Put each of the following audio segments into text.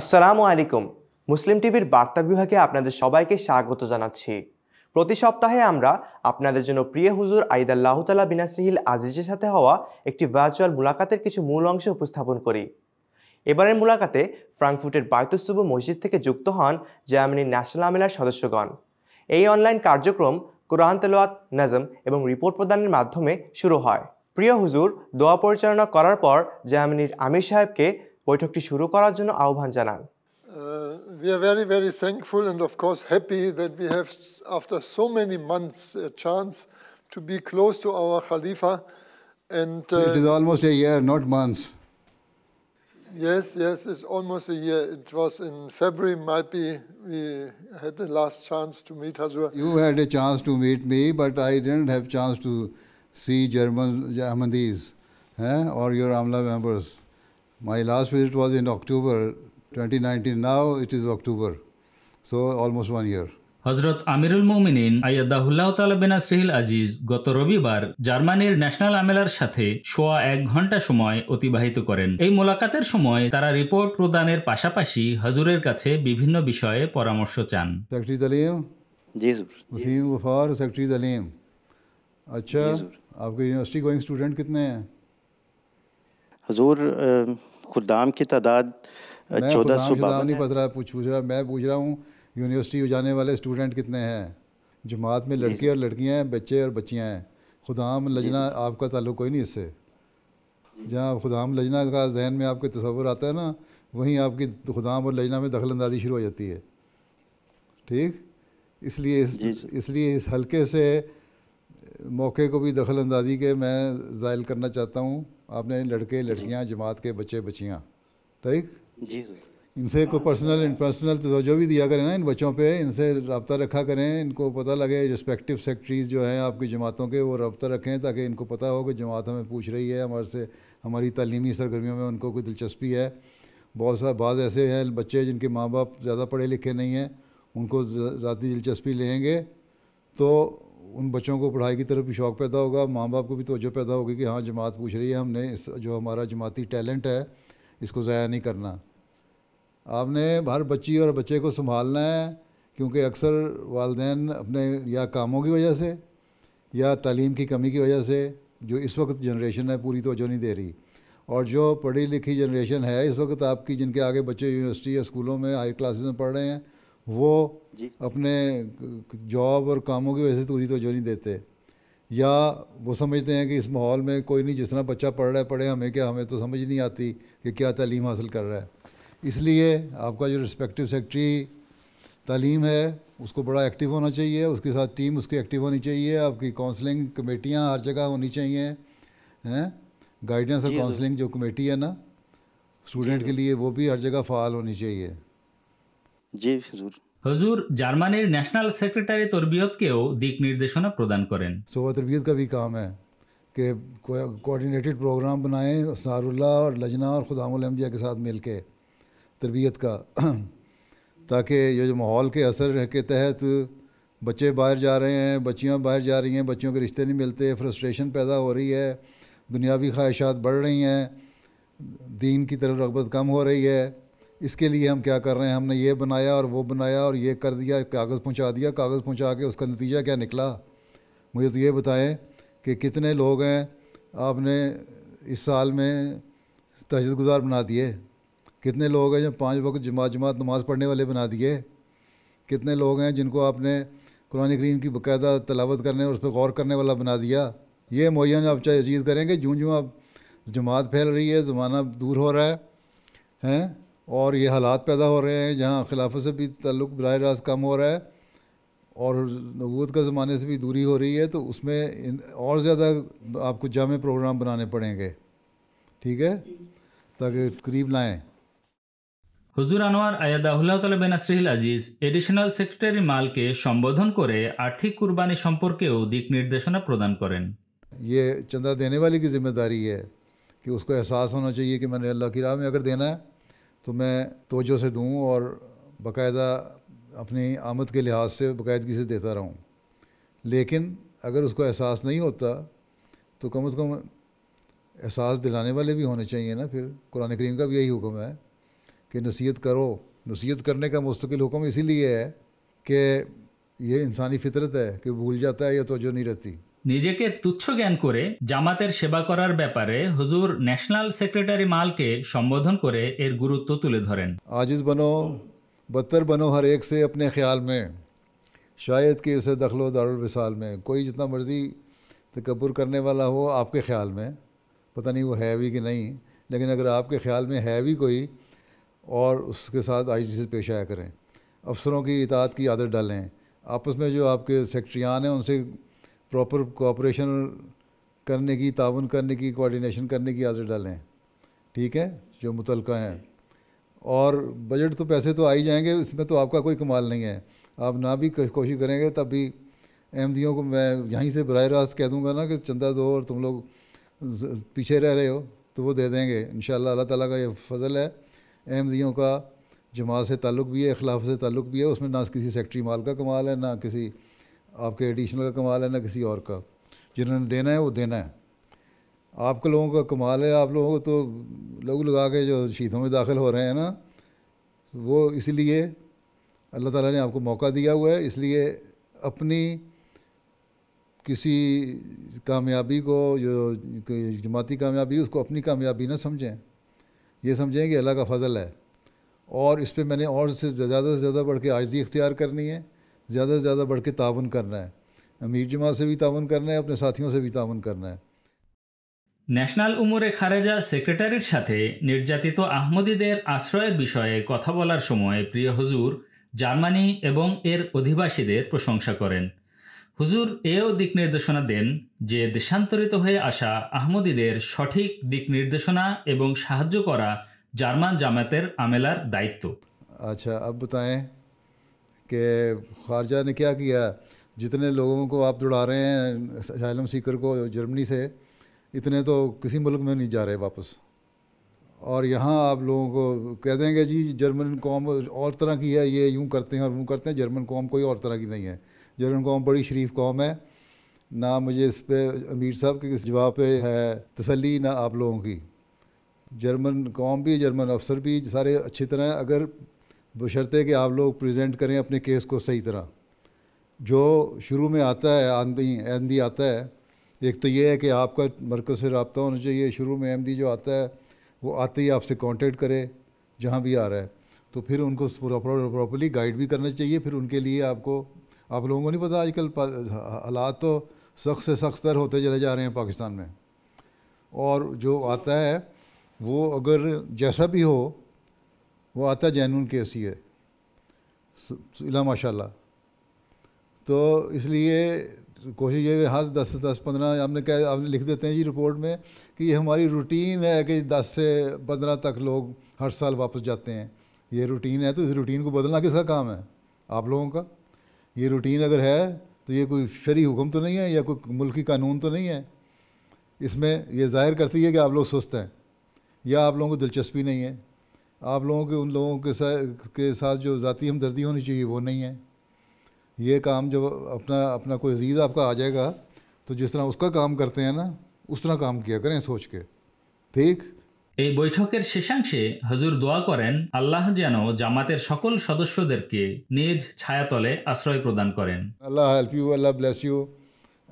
আসসালামু আলাইকুম মুসলিম টিভির বার্তা বিভাগে আপনাদের সবাইকে স্বাগত জানাচ্ছি প্রতি সপ্তাহে আমরা আপনাদের জন্য প্রিয় হুজুর আইদাল্লাহ তালা বিনাসিহিল আজিজের সাথে হওয়া একটি ভার্চুয়াল মুলাকাতের কিছু মূল অংশ উপস্থাপন করি এবারের মুলাকাতে ফ্রাঙ্কফুটের বায়তুসুবু মসজিদ থেকে যুক্ত হন জার্মানির ন্যাশনাল আমেলার সদস্যগণ এই অনলাইন কার্যক্রম কোরআন তেলোয়াত নাজম এবং রিপোর্ট প্রদানের মাধ্যমে শুরু হয় প্রিয় হুজুর দোয়া পরিচালনা করার পর জার্মানির আমির সাহেবকে বৈঠকটি শুরু করার জন্য আহ্বান জানান uh, we are very, very thankful and, of course, happy that we have, after so many months, a chance to be close to our Khalifa. And uh, it is almost a year, not months. Yes, yes, it's almost a year. It was in February, might be, we had the last chance to meet Hazur. You had a chance to meet me, but I didn't have chance to see German, Ahmadis eh? or your AMLA members. My last visit was in October 2019. Now it is October. So almost one year. হজরত আমিরুল মোমিনিন আয়াদাহুল্লাহ তালাবেন আসরিহিল আজিজ গত রবিবার জার্মানির national আমেলার সাথে সোয়া এক ঘন্টা সময় অতিবাহিত করেন এই মোলাকাতের সময় তারা রিপোর্ট প্রদানের পাশাপাশি হজুরের কাছে বিভিন্ন বিষয়ে পরামর্শ চান সেক্রেটারি দলিম জি वसीम वफार सेक्रेटरी दलीम अच्छा आपके यूनिवर्सिटी गोइंग स्टूडेंट कितने हैं हजूर खुदाम की तादाद चौदह सौ नहीं पता रहा पूछ पूछ रहा मैं पूछ रहा हूँ यूनिवर्सिटी जाने वाले स्टूडेंट कितने हैं जमात में लड़के और लड़कियाँ हैं बच्चे और बच्चियाँ हैं खुदाम लजना आपका ताल्लुक कोई नहीं इससे जहाँ खुदाम लजना का जहन में आपके तस्वर आता है ना वहीं आपकी खुदाम और लजना में दखल अंदाजी शुरू हो जाती है ठीक इसलिए इस, इसलिए इस हल्के से मौके को भी दखल अंदाजी के मैं ज़ायल करना चाहता हूँ आपने लड़के लड़कियाँ जमात के बच्चे बच्चियाँ ठीक जी इनसे को पर्सनल इन पर्सनल तो जो भी दिया करें ना इन बच्चों पे इनसे रबता रखा करें इनको पता लगे रिस्पेक्टिव सेक्रेटरीज जो हैं आपकी जमातों के वो रबता रखें ताकि इनको पता हो कि जमात हमें पूछ रही है हमारे से हमारी तलीमी सरगर्मियों में उनको कोई दिलचस्पी है बहुत सा बाज़ ऐसे हैं बच्चे जिनके माँ बाप ज़्यादा पढ़े लिखे नहीं हैं उनको ज़्यादा दिलचस्पी लेंगे तो उन बच्चों को पढ़ाई की तरफ भी शौक़ पैदा होगा माँ बाप को भी तोजह पैदा होगी कि हाँ जमात पूछ रही है हमने इस जो हमारा जमाती टैलेंट है इसको ज़ाया नहीं करना आपने हर बच्ची और बच्चे को संभालना है क्योंकि अक्सर वालदे अपने या कामों की वजह से या तलीम की कमी की वजह से जो इस वक्त जनरेशन है पूरी तोजह नहीं दे रही और जो पढ़ी लिखी जनरेशन है इस वक्त आपकी जिनके आगे बच्चे यूनिवर्सिटी या स्कूलों में हाई क्लासेस में पढ़ रहे हैं वो अपने जॉब और कामों की वजह से पूरी तोजो नहीं देते या वो समझते हैं कि इस माहौल में कोई नहीं जितना बच्चा पढ़ रहा है पढ़े हमें क्या हमें तो समझ नहीं आती कि क्या तालीम हासिल कर रहा है इसलिए आपका जो रिस्पेक्टिव सेक्रेटरी तालीम है उसको बड़ा एक्टिव होना चाहिए उसके साथ टीम उसकी एक्टिव होनी चाहिए आपकी काउंसलिंग कमेटियाँ हर जगह होनी चाहिए हैं गाइडेंस और काउंसलिंग जो कमेटी है ना स्टूडेंट के लिए वो भी हर जगह फ़ाल होनी चाहिए জি हजूर হজুর জার্মানির ন্যাশনাল तरबियत के दिक নির্দেশনা प्रदान करें সোবা तरबियत का भी काम है कि कोऑर्डिनेटेड प्रोग्राम बनाएं सारुल्ला और लजना और खुदामुल अहमदिया के साथ मिल के तरबियत का ताकि ये जो माहौल के असर के तहत बच्चे बाहर जा रहे हैं बच्चियाँ बाहर जा रही हैं बच्चियों के रिश्ते नहीं मिलते फ्रस्ट्रेशन पैदा हो रही है दुनियावी ख्वाहिशात बढ़ रही हैं दीन की तरफ रगबत कम हो रही है इसके लिए हम क्या कर रहे हैं हमने ये बनाया और वो बनाया और ये कर दिया कागज़ पहुंचा दिया कागज़ पहुंचा के उसका नतीजा क्या निकला मुझे तो ये बताएं कि कितने लोग हैं आपने इस साल में तजद गुजार बना दिए कितने लोग हैं जो पाँच वक्त जमात जमात नमाज़ पढ़ने वाले बना दिए कितने लोग हैं जिनको आपने कुरान करीम की बाकायदा तलावत करने और उस पर गौर करने वाला बना दिया ये मुहैया आप चाहे अजीज़ करेंगे जूँ जूँ आप जमात फैल रही है ज़माना दूर हो रहा है हैं और ये हालात पैदा हो रहे हैं जहाँ खिलाफत से भी तल्लुक बर रास्त कम हो रहा है और नबूत का ज़माने से भी दूरी हो रही है तो उसमें इन और ज़्यादा आपको जाम प्रोग्राम बनाने पड़ेंगे ठीक है ताकि करीब लाएँ हजूर अनोर আয়াদাহুল্লাহ তালবেন अजीज एडिशनल এডিশনাল माल के সম্বোধন করে आर्थिक कुरबानी সম্পর্কেও দিক निर्देशना प्रदान करें ये चंदा देने वाले की जिम्मेदारी है कि उसको एहसास होना चाहिए कि मैंने अल्लाह की राह में अगर देना है तो मैं तोजो से दूँ और बाकायदा अपनी आमद के लिहाज से बाकायदगी से देता रहूँ लेकिन अगर उसको एहसास नहीं होता तो कम अज़ कम एहसास दिलाने वाले भी होने चाहिए ना फिर कुरान करीम का भी यही हुक्म है कि नसीहत करो नसीहत करने का मुस्तकिल हुक्म इसीलिए है कि ये इंसानी फितरत है कि भूल जाता है या तोजो नहीं रहती নিজেকে তুচ্ছ জ্ঞান করে জামাতের সেবা করার ব্যাপারে হুজুর ন্যাশনাল সেক্রেটারি মালকে সম্বোধন করে এর গুরুত্ব তুলে ধরেন আজিজ বনো বদতর বনো হর এক সে আপনি খেয়াল মে शायद कि इसे दखलो दारुलविसाल में कोई जितना मर्ज़ी तकबर करने वाला हो आपके ख्याल में पता नहीं वो है भी कि नहीं लेकिन अगर आपके ख्याल में है भी कोई और उसके साथ आई से पेश आया करें अफसरों की इतात की आदत डालें आपस में जो आपके सेक्ट्रियान हैं उनसे प्रॉपर कोऑपरेशन करने की ताउन करने की कोऑर्डिनेशन करने की आदत डालें ठीक है जो मुतल हैं और बजट तो पैसे तो आ ही जाएंगे इसमें तो आपका कोई कमाल नहीं है आप ना भी कोशिश करेंगे तब भी अहमदियों को मैं यहीं से बर रास्त कह दूँगा ना कि चंदा दो और तुम लोग पीछे रह रहे हो तो वो दे देंगे इन अल्लाह ताला का ये फजल है अहमदियों का जमात से ताल्लुक़ भी है अखिलाफ से ताल्लुक़ भी है उसमें ना किसी सेक्ट्री माल का कमाल है ना किसी आपके एडिशनल का कमाल है ना किसी और का जिन्होंने देना है वो देना है आपके लोगों का कमाल है आप लोगों को तो लोग लगा के जो शहीदों में दाखिल हो रहे हैं ना वो इसलिए अल्लाह ताला ने आपको मौका दिया हुआ है इसलिए अपनी किसी कामयाबी को जो जमाती कामयाबी उसको अपनी कामयाबी ना समझें ये समझें कि अल्लाह का फजल है और इस पर मैंने और से ज़्यादा से ज़्यादा बढ़ के आजदी इख्तियार करनी है ज़्यादा से ज़्यादा बढ़ के ताउन करना है अमीर जमा से भी ताउन करना है अपने साथियों से भी ताउन करना है ন্যাশনাল উমরে খারেজা সেক্রেটারির সাথে নির্যাতিত আহমদীদের আশ্রয়ের বিষয়ে কথা বলার সময় প্রিয় হুজুর জার্মানি এবং এর অধিবাসীদের প্রশংসা করেন হুজুর এও দিক নির্দেশনা দেন যে দেশান্তরিত হয়ে আসা আহমদীদের সঠিক দিক নির্দেশনা এবং সাহায্য করা জার্মান জামাতের আমেলার দায়িত্ব আচ্ছা আব বাতায় कि खारजा ने क्या किया जितने लोगों को आप जुड़ा रहे हैं असाइलम सीकर को जर्मनी से इतने तो किसी मुल्क में नहीं जा रहे वापस और यहाँ आप लोगों को कह देंगे जी जर्मन कौम और तरह की है ये यूँ करते हैं और यूँ करते हैं जर्मन कौम कोई और तरह की नहीं है जर्मन कौम बड़ी शरीफ कौम है ना मुझे इस पर अमीर साहब के किस जवाब पे है तसली ना आप लोगों की जर्मन कौम भी जर्मन अफसर भी सारे अच्छी तरह अगर बशर्ते कि आप लोग प्रेजेंट करें अपने केस को सही तरह जो शुरू में आता है आंदी आंदी आता है एक तो ये है कि आपका मरकज़ से रबता होना चाहिए शुरू में आंधी जो आता है वो आते ही आपसे कांटेक्ट करे जहाँ भी आ रहा है तो फिर उनको प्रॉपरली गाइड भी करना चाहिए फिर उनके लिए आपको आप लोगों को नहीं पता आजकल हालात तो सख्त से तर होते चले जा रहे हैं पाकिस्तान में और जो आता है वो अगर जैसा भी हो वो आता जैनून ऐसी है सिला माशाल्लाह तो इसलिए कोशिश ये हर दस दस पंद्रह आपने कह आपने लिख देते हैं जी रिपोर्ट में कि ये हमारी रूटीन है कि दस से पंद्रह तक लोग हर साल वापस जाते हैं ये रूटीन है तो इस रूटीन को बदलना किसका काम है आप लोगों का ये रूटीन अगर है तो ये कोई शरी हुक्म तो नहीं है या कोई मुल्की कानून तो नहीं है इसमें यह जाहिर करती है कि आप लोग सुस्त हैं या आप लोगों को दिलचस्पी नहीं है आप लोगों के उन लोगों के साथ के साथ जो ज़ाती हमदर्दी होनी चाहिए वो नहीं है ये काम जब अपना अपना कोई अजीज़ आपका आ जाएगा तो जिस तरह उसका काम करते हैं ना उस तरह काम किया करें सोच के ঠিক এই বৈঠকের শেষাংশে হজুর দোয়া করেন আল্লাহ যেন জামাতের সকল সদস্যদেরকে নিজ ছায়াতলে আশ্রয় প্রদান করেন Allah help you Allah bless you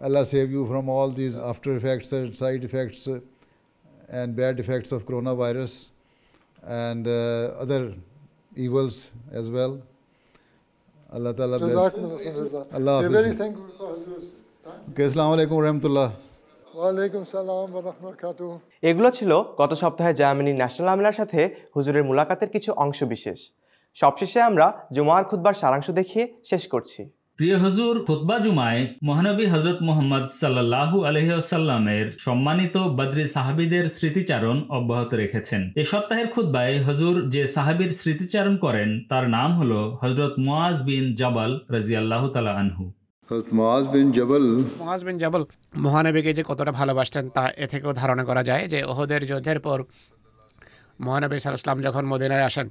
Allah save you from all this after effects side effects and bad effects of corona virus and uh, other evils as well. Allah Ta'ala bless. Allah Hafiz. We're very thankful for Hazur's time. Okay, Assalamu alaikum wa rahmatullah. Wa wa alaikum salam rahmatullah. এগুলো ছিল গত সপ্তাহে জার্মানির national আমলার সাথে হুজুরের মুলাকাতের কিছু অংশ বিশেষ সবশেষে আমরা জুমার খুদ্বার সারাংশ দেখিয়ে শেষ করছি প্রিয় হজুর খুতবা জুমায় মহানবী হজরত মোহাম্মদ সাল্লাহু আলহ্লামের সম্মানিত বদ্রী সাহাবিদের স্মৃতিচারণ অব্যাহত রেখেছেন এ সপ্তাহের খুদ্বায় হজুর যে সাহাবির স্মৃতিচারণ করেন তার নাম হল হজরত মোয়াজ বিন জবাল রাজিয়াল্লাহ তালা আনহু জবল মহানবীকে যে কতটা ভালোবাসতেন তা এ থেকেও ধারণা করা যায় যে ওহদের যুদ্ধের পর মহানবী সাল ইসলাম যখন মদিনায় আসেন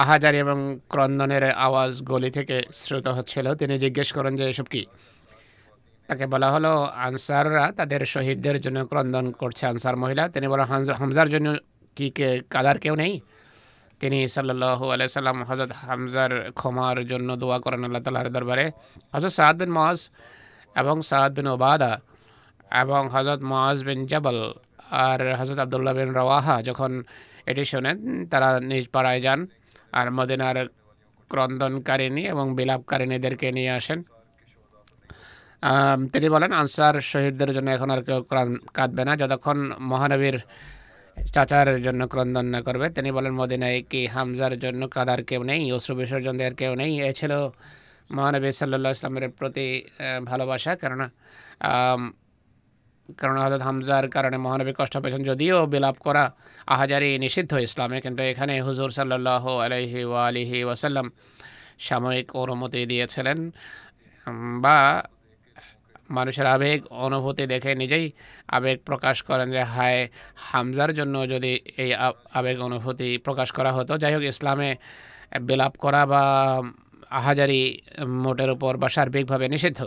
আহাজারি এবং ক্রন্দনের আওয়াজ গলি থেকে শ্রুত হচ্ছিল তিনি জিজ্ঞেস করেন যে এসব কি তাকে বলা হলো আনসাররা তাদের শহীদদের জন্য ক্রন্দন করছে আনসার মহিলা তিনি বলেন হামজার জন্য কি কে কাদার কেউ নেই তিনি সাল্লাহ আলাইসাল্লাম হজরত হামজার ক্ষমার জন্য দোয়া করেন আল্লাহ তাল্লাহার দরবারে হজরত সাদ বিন মহাজ এবং সাদ বিন ওবাদা এবং হজরত মহাজ বিন জবল আর হজরত আবদুল্লাহ বিন রওয়াহা যখন এটি শোনেন তারা নিজ পাড়ায় যান আর মদিনার ক্রন্দনকারিণী এবং বিলাপকারিণীদেরকে নিয়ে আসেন তিনি বলেন আনসার শহীদদের জন্য এখন আর কেউ কাঁদবে না যতক্ষণ মহানবীর চাচার জন্য ক্রন্দন না করবে তিনি বলেন মদিনায় কি হামজার জন্য কাদার কেউ নেই অশ্রু বিসর্জন দেওয়ার কেউ নেই এ ছিল মহানবী সাল্লা ইসলামের প্রতি ভালোবাসা কেননা কারণ হজরত হামজার কারণে মহানবী কষ্ট পেয়েছেন যদিও বিলাপ করা আহাজারি নিষিদ্ধ ইসলামে কিন্তু এখানে হুজুর সাল্লাহ আলহি আলিহি ওয়াসাল্লাম সাময়িক অনুমতি দিয়েছিলেন বা মানুষের আবেগ অনুভূতি দেখে নিজেই আবেগ প্রকাশ করেন যে হায় হামজার জন্য যদি এই আবেগ অনুভূতি প্রকাশ করা হতো যাই হোক ইসলামে বিলাপ করা বা আহাজারি মোটের উপর বা সার্বিকভাবে নিষিদ্ধ